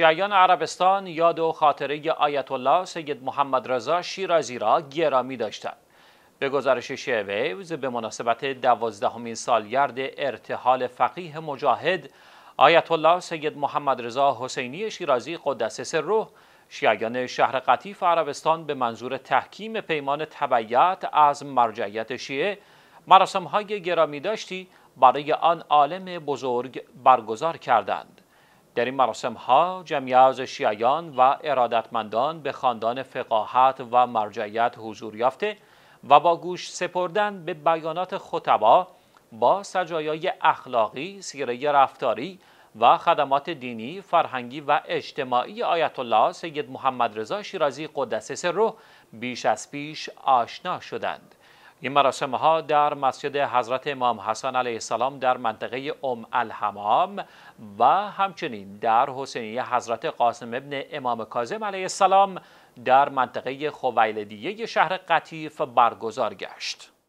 شیعیان عربستان یاد و خاطره آیت الله سید محمد رضا شیرازی را گرامی داشتند. به گزارش ویوز به مناسبت دوازدهمین سالگرد ارتحال فقیه مجاهد آیت الله سید محمد رضا حسینی شیرازی قدس روح شیعیان شهر قطیف عربستان به منظور تحکیم پیمان تبعیت از مرجعیت شیعه مراسم های گرامی داشتی برای آن عالم بزرگ برگزار کردند. در این مراسم ها جمعی از شیعیان و ارادتمندان به خاندان فقاهت و مرجعیت حضور یافته و با گوش سپردن به بیانات خطبا با سجایای اخلاقی، سیره رفتاری و خدمات دینی، فرهنگی و اجتماعی آیت الله سید محمد رضا شیرازی قدس رو بیش از پیش آشنا شدند. این مراسم ها در مسجد حضرت امام حسن علیه السلام در منطقه ام الحمام و همچنین در حسینیه حضرت قاسم ابن امام کاظم علیه السلام در منطقه خویلدیه شهر قطیف برگزار گشت.